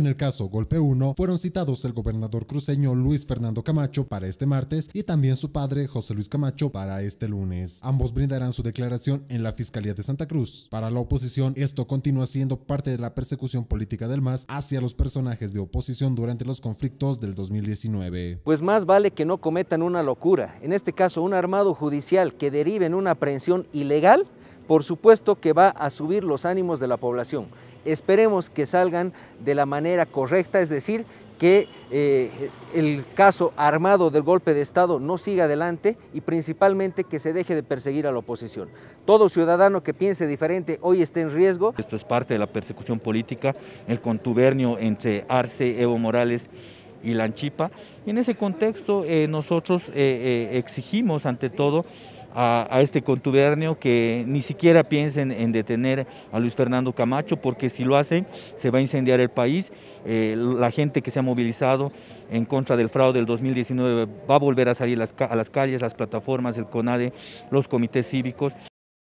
En el caso Golpe 1, fueron citados el gobernador cruceño Luis Fernando Camacho para este martes y también su padre José Luis Camacho para este lunes. Ambos brindarán su declaración en la Fiscalía de Santa Cruz. Para la oposición, esto continúa siendo parte de la persecución política del MAS hacia los personajes de oposición durante los conflictos del 2019. Pues más vale que no cometan una locura, en este caso un armado judicial que derive en una aprehensión ilegal por supuesto que va a subir los ánimos de la población. Esperemos que salgan de la manera correcta, es decir, que eh, el caso armado del golpe de Estado no siga adelante y principalmente que se deje de perseguir a la oposición. Todo ciudadano que piense diferente hoy está en riesgo. Esto es parte de la persecución política, el contubernio entre Arce, Evo Morales y Lanchipa. Y en ese contexto eh, nosotros eh, exigimos ante todo a, este contubernio que ni siquiera piensen en detener a Luis Fernando Camacho, porque si lo hacen se va a incendiar el país. Eh, la gente que se ha movilizado en contra del fraude del 2019 va a volver a salir a las calles, las plataformas, el CONADE, los comités cívicos.